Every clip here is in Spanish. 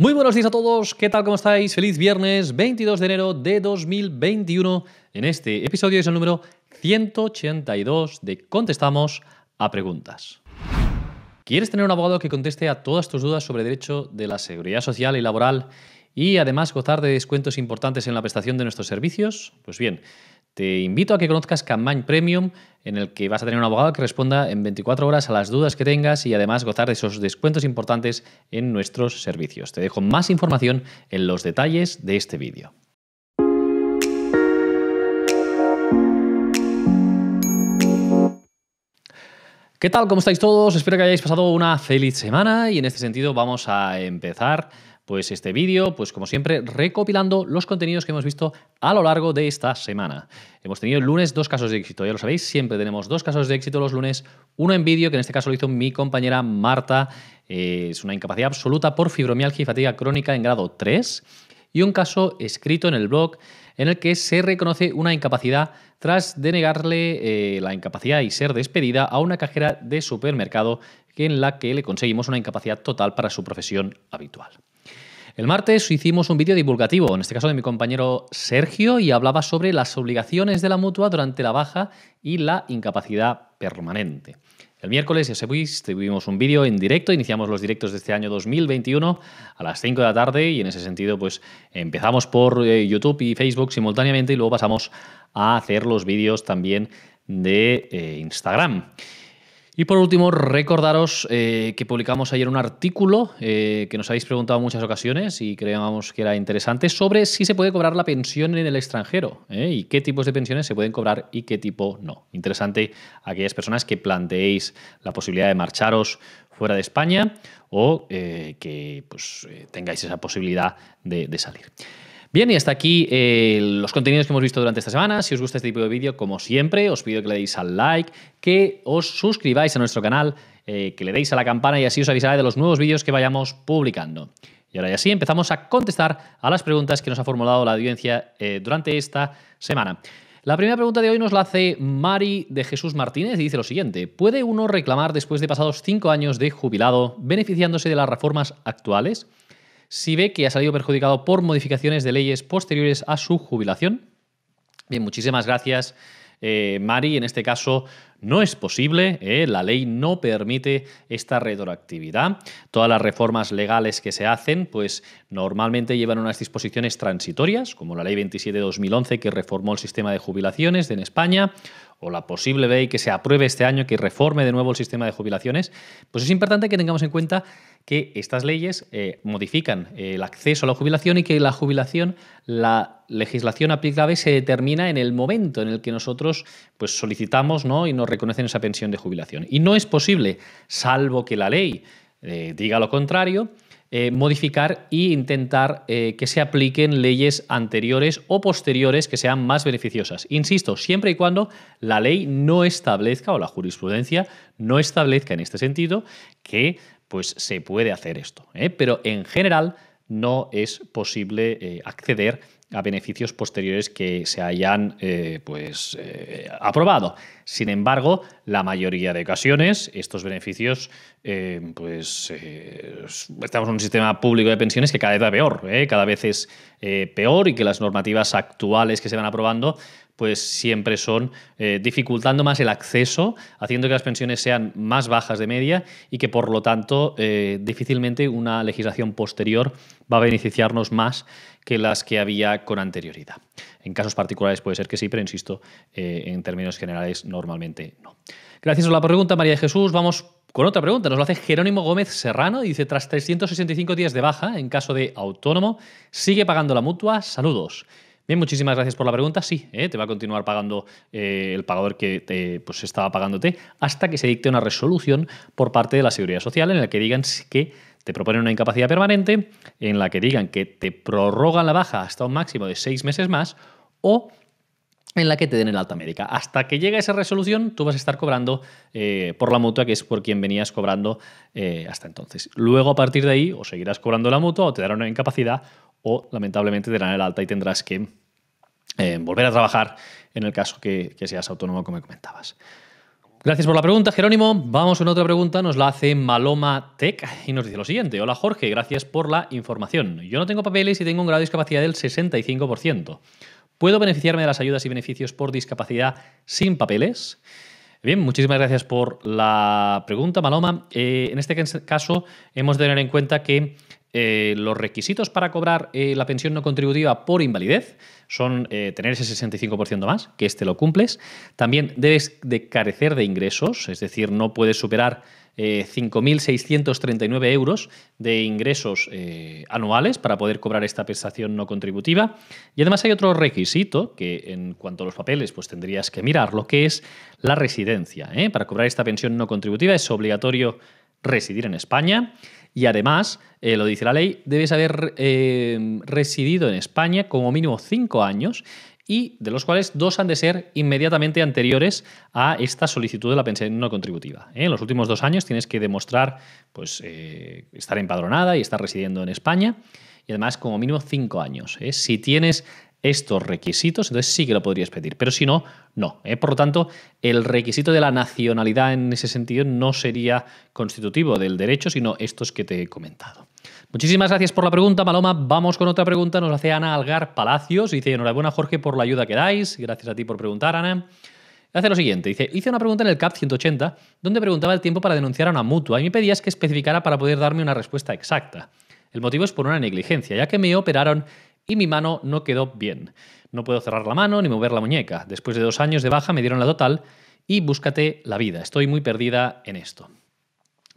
Muy buenos días a todos, ¿qué tal? ¿Cómo estáis? Feliz viernes 22 de enero de 2021. En este episodio es el número 182 de Contestamos a Preguntas. ¿Quieres tener un abogado que conteste a todas tus dudas sobre derecho de la seguridad social y laboral y además gozar de descuentos importantes en la prestación de nuestros servicios? Pues bien, te invito a que conozcas Campaign Premium, en el que vas a tener un abogado que responda en 24 horas a las dudas que tengas y además gozar de esos descuentos importantes en nuestros servicios. Te dejo más información en los detalles de este vídeo. ¿Qué tal? ¿Cómo estáis todos? Espero que hayáis pasado una feliz semana y en este sentido vamos a empezar pues este vídeo, pues como siempre, recopilando los contenidos que hemos visto a lo largo de esta semana. Hemos tenido el lunes dos casos de éxito, ya lo sabéis, siempre tenemos dos casos de éxito los lunes, uno en vídeo, que en este caso lo hizo mi compañera Marta, eh, es una incapacidad absoluta por fibromialgia y fatiga crónica en grado 3, y un caso escrito en el blog en el que se reconoce una incapacidad tras denegarle eh, la incapacidad y ser despedida a una cajera de supermercado en la que le conseguimos una incapacidad total para su profesión habitual. El martes hicimos un vídeo divulgativo, en este caso de mi compañero Sergio, y hablaba sobre las obligaciones de la mutua durante la baja y la incapacidad permanente. El miércoles, ya sabéis, tuvimos un vídeo en directo, iniciamos los directos de este año 2021 a las 5 de la tarde y en ese sentido pues empezamos por eh, YouTube y Facebook simultáneamente y luego pasamos a hacer los vídeos también de eh, Instagram. Y por último, recordaros eh, que publicamos ayer un artículo eh, que nos habéis preguntado en muchas ocasiones y creíamos que era interesante sobre si se puede cobrar la pensión en el extranjero eh, y qué tipos de pensiones se pueden cobrar y qué tipo no. Interesante a aquellas personas que planteéis la posibilidad de marcharos fuera de España o que pues, tengáis esa posibilidad de salir. Bien, y hasta aquí eh, los contenidos que hemos visto durante esta semana. Si os gusta este tipo de vídeo, como siempre, os pido que le deis al like, que os suscribáis a nuestro canal, eh, que le deis a la campana y así os avisará de los nuevos vídeos que vayamos publicando. Y ahora ya sí, empezamos a contestar a las preguntas que nos ha formulado la audiencia eh, durante esta semana. La primera pregunta de hoy nos la hace Mari de Jesús Martínez y dice lo siguiente, ¿puede uno reclamar después de pasados cinco años de jubilado beneficiándose de las reformas actuales? si ve que ha salido perjudicado por modificaciones de leyes posteriores a su jubilación. Bien, muchísimas gracias. Eh, Mari, en este caso no es posible, eh, la ley no permite esta retroactividad. Todas las reformas legales que se hacen, pues normalmente llevan unas disposiciones transitorias, como la ley 27 de 2011 que reformó el sistema de jubilaciones en España, o la posible ley que se apruebe este año que reforme de nuevo el sistema de jubilaciones. Pues es importante que tengamos en cuenta que estas leyes eh, modifican eh, el acceso a la jubilación y que la jubilación, la legislación aplicable se determina en el momento en el que nosotros pues, solicitamos ¿no? y nos reconocen esa pensión de jubilación. Y no es posible, salvo que la ley eh, diga lo contrario, modificar e intentar que se apliquen leyes anteriores o posteriores que sean más beneficiosas. Insisto, siempre y cuando la ley no establezca o la jurisprudencia no establezca en este sentido que pues se puede hacer esto. ¿eh? Pero en general no es posible eh, acceder a beneficios posteriores que se hayan eh, pues, aprobado. Sin embargo, la mayoría de ocasiones, estos beneficios, pues estamos en un sistema público de pensiones que cada vez va peor, cada vez es peor y que las normativas actuales que se van aprobando pues siempre son eh, dificultando más el acceso, haciendo que las pensiones sean más bajas de media y que por lo tanto eh, difícilmente una legislación posterior va a beneficiarnos más que las que había con anterioridad. En casos particulares puede ser que sí, pero insisto, eh, en términos generales normalmente no. Gracias por la pregunta, María de Jesús. Vamos con otra pregunta. Nos lo hace Jerónimo Gómez Serrano. Dice, tras 365 días de baja, en caso de autónomo, ¿sigue pagando la mutua? Saludos. Bien, muchísimas gracias por la pregunta. Sí, ¿eh? te va a continuar pagando eh, el pagador que te, pues, estaba pagándote hasta que se dicte una resolución por parte de la Seguridad Social en la que digan que te proponen una incapacidad permanente, en la que digan que te prorrogan la baja hasta un máximo de seis meses más o en la que te den el alta médica. Hasta que llegue esa resolución, tú vas a estar cobrando eh, por la mutua, que es por quien venías cobrando hasta entonces. Luego, a partir de ahí, o seguirás cobrando la mutua, o te darán una incapacidad, o lamentablemente te darán el alta y tendrás que eh, volver a trabajar en el caso que, seas autónomo, como comentabas. Gracias por la pregunta, Jerónimo. Vamos con otra pregunta. Nos la hace Maloma Tech y nos dice lo siguiente. Hola Jorge, gracias por la información. Yo no tengo papeles y tengo un grado de discapacidad del 65%. ¿Puedo beneficiarme de las ayudas y beneficios por discapacidad sin papeles? Bien, muchísimas gracias por la pregunta, Maloma. Eh, en este caso, hemos de tener en cuenta que eh, los requisitos para cobrar eh, la pensión no contributiva por invalidez son eh, tener ese 65% más, que este lo cumples. También debes de carecer de ingresos, es decir, no puedes superar 5.639 euros de ingresos anuales para poder cobrar esta prestación no contributiva. Y además hay otro requisito que en cuanto a los papeles pues tendrías que mirar, lo que es la residencia. Para cobrar esta pensión no contributiva es obligatorio residir en España. Y además, eh, lo dice la ley, debes haber eh, residido en España como mínimo cinco años y de los cuales dos han de ser inmediatamente anteriores a esta solicitud de la pensión no contributiva. ¿eh? En los últimos dos años tienes que demostrar pues, estar empadronada y estar residiendo en España y además como mínimo cinco años. Si tienes estos requisitos, entonces sí que lo podrías pedir, pero si no, no. ¿eh? Por lo tanto, el requisito de la nacionalidad en ese sentido no sería constitutivo del derecho, sino estos que te he comentado. Muchísimas gracias por la pregunta, Maloma. Vamos con otra pregunta. Nos hace Ana Algar Palacios. Dice, enhorabuena, Jorge, por la ayuda que dais. Gracias a ti por preguntar, Ana. Hace lo siguiente, dice, hice una pregunta en el CAP 180 donde preguntaba el tiempo para denunciar a una mutua y me pedías que especificara para poder darme una respuesta exacta. El motivo es por una negligencia, ya que me operaron y mi mano no quedó bien. No puedo cerrar la mano ni mover la muñeca. Después de dos años de baja me dieron la total y búscate la vida. Estoy muy perdida en esto.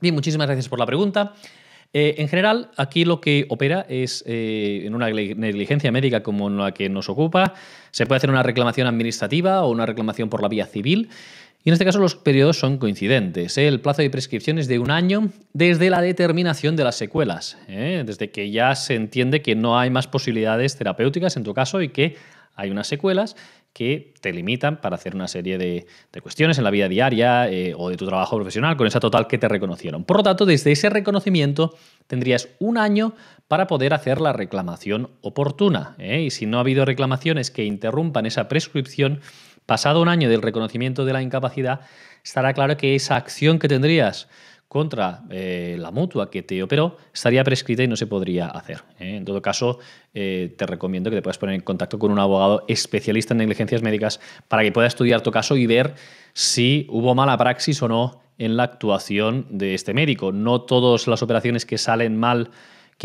Bien, muchísimas gracias por la pregunta. Eh, en general, aquí lo que opera es eh, en una negligencia médica como la que nos ocupa. Se puede hacer una reclamación administrativa o una reclamación por la vía civil. Y en este caso los periodos son coincidentes. ¿eh? El plazo de prescripción es de un año desde la determinación de las secuelas, ¿eh? desde que ya se entiende que no hay más posibilidades terapéuticas en tu caso y que hay unas secuelas que te limitan para hacer una serie de, cuestiones en la vida diaria eh, o de tu trabajo profesional con esa total que te reconocieron. Por lo tanto, desde ese reconocimiento tendrías un año para poder hacer la reclamación oportuna. Y si no ha habido reclamaciones que interrumpan esa prescripción, Pasado un año del reconocimiento de la incapacidad, estará claro que esa acción que tendrías contra eh, la mutua que te operó estaría prescrita y no se podría hacer. ¿eh? En todo caso, eh, te recomiendo que te puedas poner en contacto con un abogado especialista en negligencias médicas para que pueda estudiar tu caso y ver si hubo mala praxis o no en la actuación de este médico. No todas las operaciones que salen mal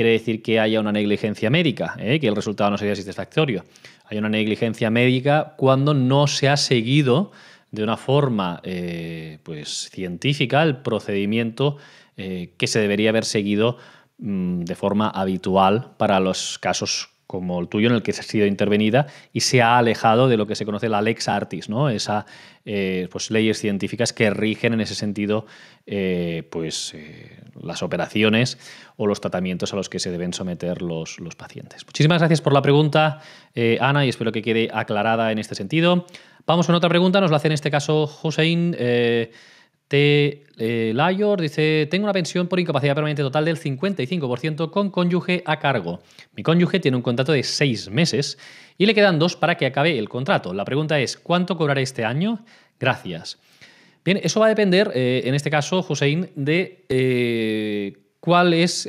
quiere decir que haya una negligencia médica, ¿eh? que el resultado no sería satisfactorio. Hay una negligencia médica cuando no se ha seguido de una forma eh, pues, científica el procedimiento eh, que se debería haber seguido mm, de forma habitual para los casos como el tuyo en el que se ha sido intervenida y se ha alejado de lo que se conoce la lex artis, ¿no? Esas eh, pues, leyes científicas que rigen en ese sentido eh, pues, eh, las operaciones o los tratamientos a los que se deben someter los, los pacientes. Muchísimas gracias por la pregunta, Ana, y espero que quede aclarada en este sentido. Vamos con otra pregunta, nos la hace en este caso Josein. T. Eh, Layor dice, tengo una pensión por incapacidad permanente total del 55% con cónyuge a cargo. Mi cónyuge tiene un contrato de seis meses y le quedan dos para que acabe el contrato. La pregunta es, ¿cuánto cobraré este año? Gracias. Bien, eso va a depender, eh, en este caso, Hussein, de eh, cuáles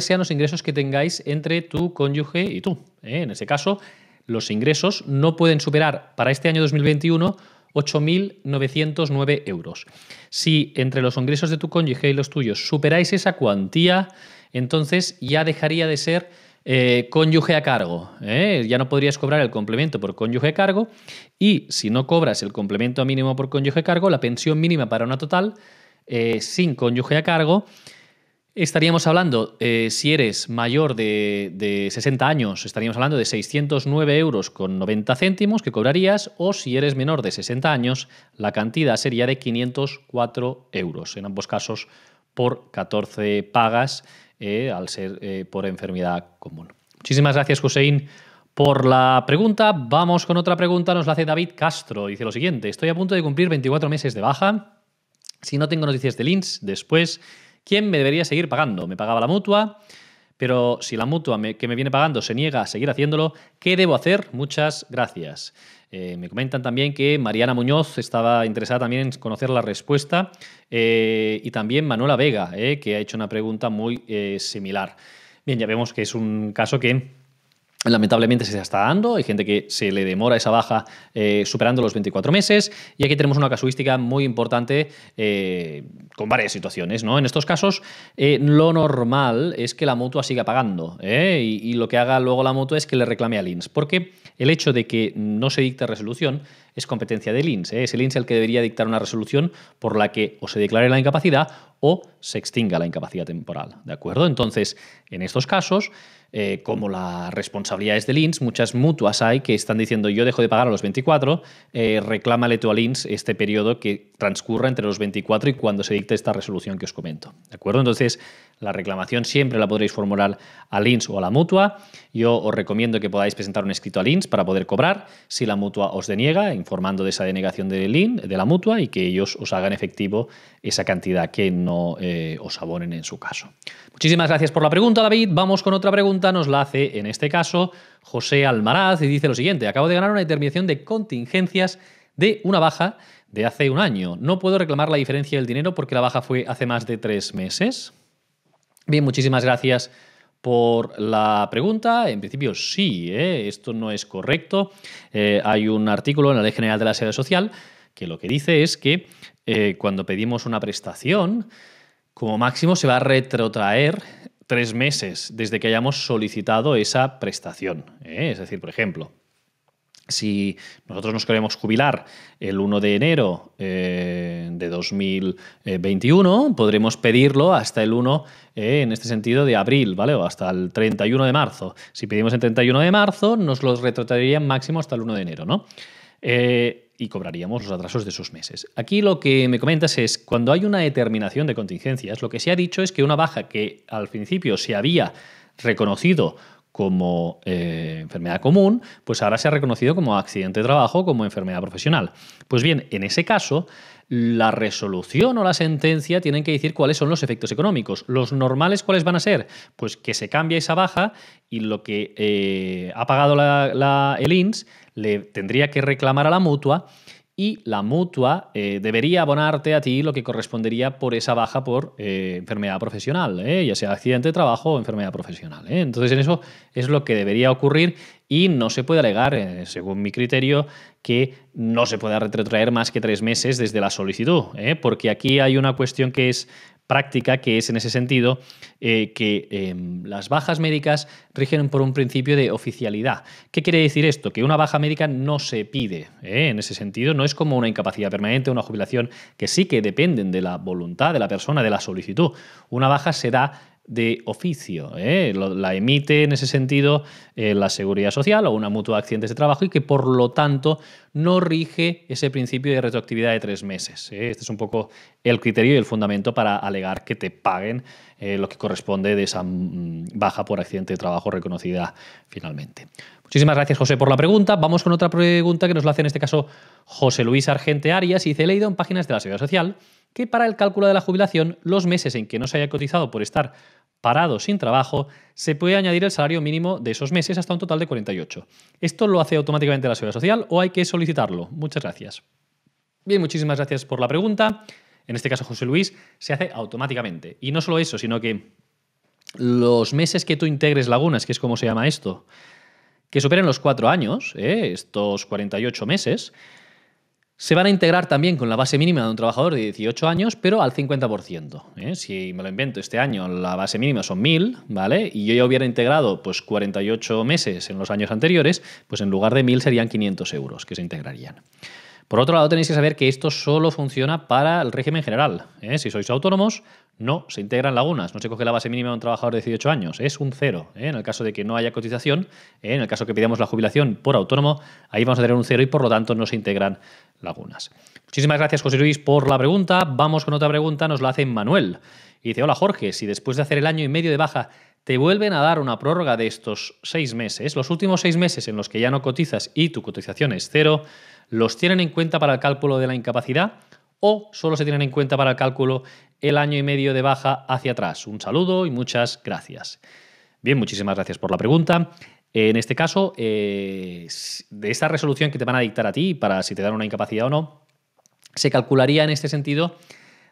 sean los ingresos que tengáis entre tu cónyuge y tú. En ese caso, los ingresos no pueden superar para este año 2021 8.909 euros. Si entre los ingresos de tu cónyuge y los tuyos superáis esa cuantía, entonces ya dejaría de ser eh, cónyuge a cargo. ¿eh? Ya no podrías cobrar el complemento por cónyuge a cargo y si no cobras el complemento mínimo por cónyuge a cargo, la pensión mínima para una total eh, sin cónyuge a cargo Estaríamos hablando, eh, si eres mayor de, 60 años, estaríamos hablando de 609 euros con 90 céntimos que cobrarías, o si eres menor de 60 años, la cantidad sería de 504 euros, en ambos casos por 14 pagas, eh, al ser eh, por enfermedad común. Muchísimas gracias, Hussein. Por la pregunta, vamos con otra pregunta, nos la hace David Castro. Dice lo siguiente, estoy a punto de cumplir 24 meses de baja. Si no tengo noticias de Lins, después ¿Quién me debería seguir pagando? ¿Me pagaba la mutua? Pero si la mutua que me viene pagando se niega a seguir haciéndolo, ¿qué debo hacer? Muchas gracias. Eh, me comentan también que Mariana Muñoz estaba interesada también en conocer la respuesta eh, y también Manuela Vega, eh, que ha hecho una pregunta muy similar. Bien, ya vemos que es un caso que lamentablemente se está dando, hay gente que se le demora esa baja eh, superando los 24 meses y aquí tenemos una casuística muy importante eh, con varias situaciones. ¿no? En estos casos eh, lo normal es que la mutua siga pagando y, lo que haga luego la mutua es que le reclame al INS, porque el hecho de que no se dicte resolución es competencia del INS. ¿eh? Es el INS el que debería dictar una resolución por la que o se declare la incapacidad o se extinga la incapacidad temporal. ¿De acuerdo? Entonces, en estos casos, eh, como la responsabilidad es del INS, muchas mutuas hay que están diciendo yo dejo de pagar a los 24, eh, reclámale tú al INS este periodo que transcurra entre los 24 y cuando se dicte esta resolución que os comento. ¿De acuerdo? Entonces, la reclamación siempre la podréis formular al Lins o a la mutua. Yo os recomiendo que podáis presentar un escrito al Lins para poder cobrar si la mutua os deniega, informando de esa denegación del de la mutua y que ellos os hagan efectivo esa cantidad que no eh, os abonen en su caso. Muchísimas gracias por la pregunta, David. Vamos con otra pregunta. Nos la hace, en este caso, José Almaraz y dice lo siguiente. Acabo de ganar una determinación de contingencias de una baja de hace un año. No puedo reclamar la diferencia del dinero porque la baja fue hace más de tres meses. Bien, muchísimas gracias por la pregunta. En principio sí, ¿eh? esto no es correcto. Eh, hay un artículo en la Ley General de la Seguridad Social que lo que dice es que eh, cuando pedimos una prestación, como máximo se va a retrotraer tres meses desde que hayamos solicitado esa prestación. Es decir, por ejemplo, si nosotros nos queremos jubilar el 1 de enero eh, de 2021, podremos pedirlo hasta el 1, eh, en este sentido, de abril, ¿vale? O hasta el 31 de marzo. Si pedimos el 31 de marzo, nos los retratarían máximo hasta el 1 de enero, ¿no? Eh, y cobraríamos los atrasos de esos meses. Aquí lo que me comentas es, cuando hay una determinación de contingencias, lo que se ha dicho es que una baja que al principio se había reconocido como eh, enfermedad común, pues ahora se ha reconocido como accidente de trabajo, como enfermedad profesional. Pues bien, en ese caso, la resolución o la sentencia tienen que decir cuáles son los efectos económicos. ¿Los normales cuáles van a ser? Pues que se cambia esa baja y lo que eh, ha pagado la, el INS e, le tendría que reclamar a la mutua y la mutua eh, debería abonarte a ti lo que correspondería por esa baja por eh, enfermedad profesional, eh, ya sea accidente de trabajo o enfermedad profesional. Entonces, en eso es lo que debería ocurrir y no se puede alegar, según mi criterio, que no se pueda retrotraer más que tres meses desde la solicitud, porque aquí hay una cuestión que es práctica, que es en ese sentido eh, que em, las bajas médicas rigen por un principio de oficialidad. ¿Qué quiere decir esto? Que una baja médica no se pide, ¿eh? en ese sentido, no es como una incapacidad permanente, una jubilación, que sí que dependen de la voluntad de la persona, de la solicitud. Una baja se da de oficio. ¿eh? La emite en ese sentido eh, la seguridad social o una mutua de accidentes de trabajo y que por lo tanto no rige ese principio de retroactividad de tres meses. ¿eh? Este es un poco el criterio y el fundamento para alegar que te paguen lo que corresponde de esa mm, baja por accidente de trabajo reconocida finalmente. Muchísimas gracias, José, por la pregunta. Vamos con otra pregunta que nos la hace en este caso José Luis Argente Arias y dice, leído en páginas de la Seguridad Social que para el cálculo de la jubilación los meses en que no se haya cotizado por estar parado sin trabajo, se puede añadir el salario mínimo de esos meses hasta un total de 48. ¿Esto lo hace automáticamente la Seguridad Social o hay que solicitarlo? Muchas gracias. Bien, muchísimas gracias por la pregunta. En este caso, José Luis, se hace automáticamente. Y no solo eso, sino que los meses que tú integres lagunas, que es como se llama esto, que superen los cuatro años, ¿eh? estos 48 meses, se van a integrar también con la base mínima de un trabajador de 18 años, pero al 50%. ¿eh? Si me lo invento este año, la base mínima son 1.000, ¿vale? Y yo ya hubiera integrado pues, 48 meses en los años anteriores, pues en lugar de 1.000 serían 500 euros que se integrarían. Por otro lado, tenéis que saber que esto solo funciona para el régimen general. ¿eh? Si sois autónomos, no se integran lagunas, no se coge la base mínima de un trabajador de 18 años, es un cero. ¿eh? En el caso de que no haya cotización, ¿eh? en el caso que pidamos la jubilación por autónomo, ahí vamos a tener un cero y por lo tanto no se integran lagunas. Muchísimas gracias José Luis por la pregunta. Vamos con otra pregunta, nos la hace Manuel. Y dice, hola Jorge, si después de hacer el año y medio de baja te vuelven a dar una prórroga de estos seis meses, los últimos seis meses en los que ya no cotizas y tu cotización es cero, ¿Los tienen en cuenta para el cálculo de la incapacidad o solo se tienen en cuenta para el cálculo el año y medio de baja hacia atrás? Un saludo y muchas gracias. Bien, muchísimas gracias por la pregunta. En este caso, eh, de esta resolución que te van a dictar a ti para si te dan una incapacidad o no, se calcularía en este sentido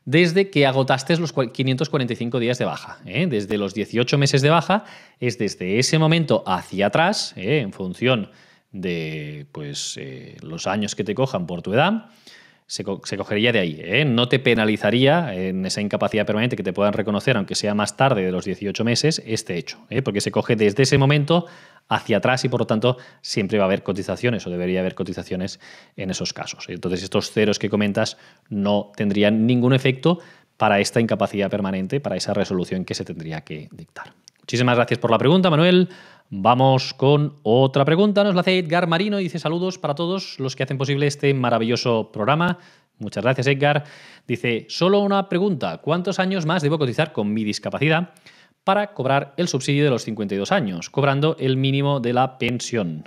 desde que agotaste los 545 días de baja. ¿eh? Desde los 18 meses de baja es desde ese momento hacia atrás, ¿eh? en función de pues, eh, los años que te cojan por tu edad, se, cogería de ahí. ¿eh? No te penalizaría en esa incapacidad permanente que te puedan reconocer, aunque sea más tarde de los 18 meses, este hecho, ¿eh? porque se coge desde ese momento hacia atrás y por lo tanto siempre va a haber cotizaciones o debería haber cotizaciones en esos casos. Entonces estos ceros que comentas no tendrían ningún efecto para esta incapacidad permanente, para esa resolución que se tendría que dictar. Muchísimas gracias por la pregunta, Manuel. Vamos con otra pregunta. Nos la hace Edgar Marino. y Dice saludos para todos los que hacen posible este maravilloso programa. Muchas gracias, Edgar. Dice, solo una pregunta. ¿Cuántos años más debo cotizar con mi discapacidad para cobrar el subsidio de los 52 años, cobrando el mínimo de la pensión?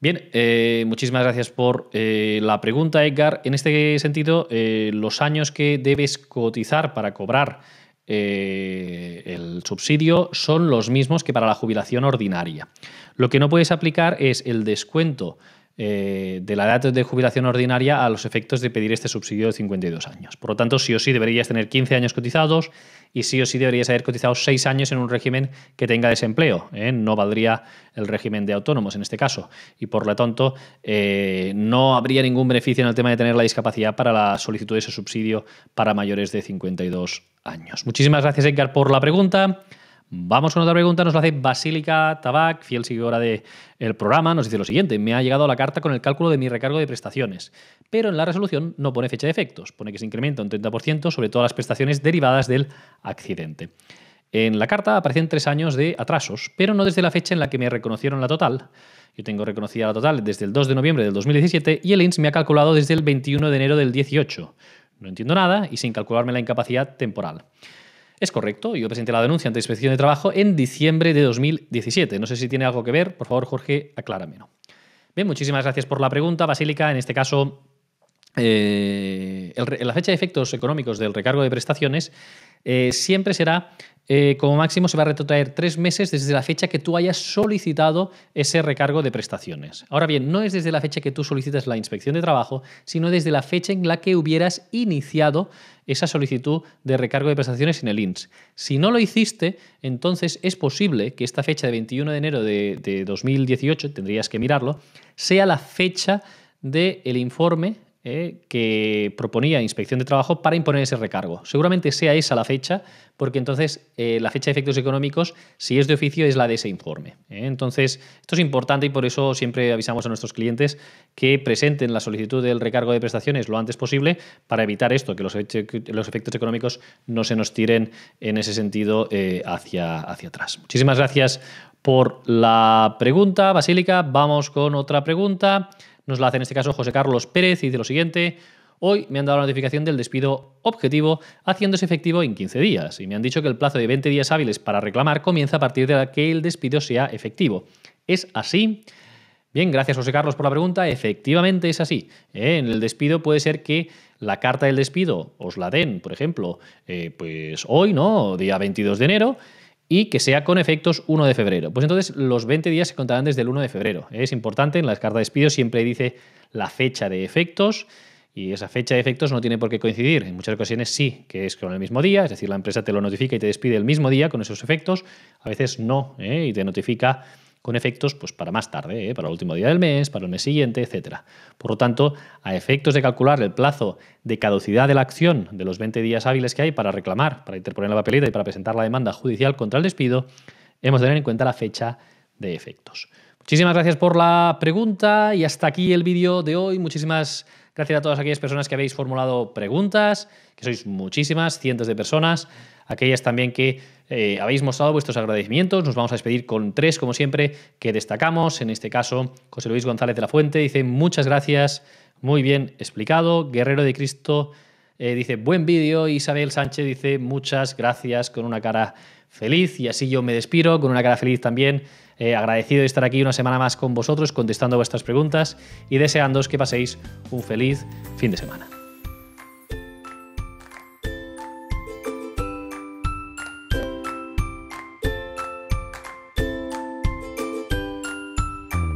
Bien, eh, muchísimas gracias por eh, la pregunta, Edgar. En este sentido, eh, los años que debes cotizar para cobrar eh, el subsidio son los mismos que para la jubilación ordinaria. Lo que no puedes aplicar es el descuento eh, de la edad de jubilación ordinaria a los efectos de pedir este subsidio de 52 años. Por lo tanto, sí o sí deberías tener 15 años cotizados y sí o sí deberías haber cotizado 6 años en un régimen que tenga desempleo. ¿eh? No valdría el régimen de autónomos en este caso. Y por lo tanto, eh, no habría ningún beneficio en el tema de tener la discapacidad para la solicitud de ese subsidio para mayores de 52 años. Muchísimas gracias, Edgar, por la pregunta. Vamos con otra pregunta, nos la hace Basílica Tabac, fiel seguidora del programa, nos dice lo siguiente, me ha llegado la carta con el cálculo de mi recargo de prestaciones, pero en la resolución no pone fecha de efectos, pone que se incrementa un 30% sobre todas las prestaciones derivadas del accidente. En la carta aparecen tres años de atrasos, pero no desde la fecha en la que me reconocieron la total. Yo tengo reconocida la total desde el 2 de noviembre del 2017 y el INS me ha calculado desde el 21 de enero del 18. No entiendo nada y sin calcularme la incapacidad temporal. Es correcto, yo presenté la denuncia ante Inspección de Trabajo en diciembre de 2017. No sé si tiene algo que ver, por favor, Jorge, acláramelo. Bien, muchísimas gracias por la pregunta, Basílica. En este caso, eh, la fecha de efectos económicos del recargo de prestaciones eh, siempre será, eh, como máximo, se va a retrotraer tres meses desde la fecha que tú hayas solicitado ese recargo de prestaciones. Ahora bien, no es desde la fecha que tú solicitas la inspección de trabajo, sino desde la fecha en la que hubieras iniciado esa solicitud de recargo de prestaciones en el INS. Si no lo hiciste, entonces es posible que esta fecha de 21 de enero de, 2018, tendrías que mirarlo, sea la fecha del informe ¿eh? que proponía Inspección de Trabajo para imponer ese recargo. Seguramente sea esa la fecha, porque entonces eh, la fecha de efectos económicos, si es de oficio, es la de ese informe. ¿eh? Entonces, esto es importante y por eso siempre avisamos a nuestros clientes que presenten la solicitud del recargo de prestaciones lo antes posible para evitar esto, que los, efectos económicos no se nos tiren en ese sentido hacia, hacia atrás. Muchísimas gracias por la pregunta, Basílica. Vamos con otra pregunta. Nos la hace en este caso José Carlos Pérez y dice lo siguiente. Hoy me han dado la notificación del despido objetivo, haciéndose efectivo en 15 días, y me han dicho que el plazo de 20 días hábiles para reclamar comienza a partir de que el despido sea efectivo. ¿Es así? Bien, gracias José Carlos por la pregunta. Efectivamente es así. ¿Eh? En el despido puede ser que la carta del despido os la den, por ejemplo, eh, pues hoy, ¿no? Día 22 de enero, y que sea con efectos 1 de febrero. Pues entonces los 20 días se contarán desde el 1 de febrero. Es importante, en la carta de despido siempre dice la fecha de efectos y esa fecha de efectos no tiene por qué coincidir. En muchas ocasiones sí, que es con el mismo día, es decir, la empresa te lo notifica y te despide el mismo día con esos efectos. A veces no, ¿eh? y te notifica con efectos pues, para más tarde, ¿eh? para el último día del mes, para el mes siguiente, etc. Por lo tanto, a efectos de calcular el plazo de caducidad de la acción de los 20 días hábiles que hay para reclamar, para interponer la papeleta y para presentar la demanda judicial contra el despido, hemos de tener en cuenta la fecha de efectos. Muchísimas gracias por la pregunta y hasta aquí el vídeo de hoy. Muchísimas gracias Gracias a todas aquellas personas que habéis formulado preguntas, que sois muchísimas, cientos de personas, aquellas también que eh, habéis mostrado vuestros agradecimientos. Nos vamos a despedir con tres, como siempre, que destacamos. En este caso, José Luis González de la Fuente dice muchas gracias, muy bien explicado. Guerrero de Cristo eh, dice buen vídeo. Isabel Sánchez dice muchas gracias con una cara feliz. Y así yo me despido con una cara feliz también. Eh, agradecido de estar aquí una semana más con vosotros, contestando vuestras preguntas y deseándoos que paséis un feliz fin de semana.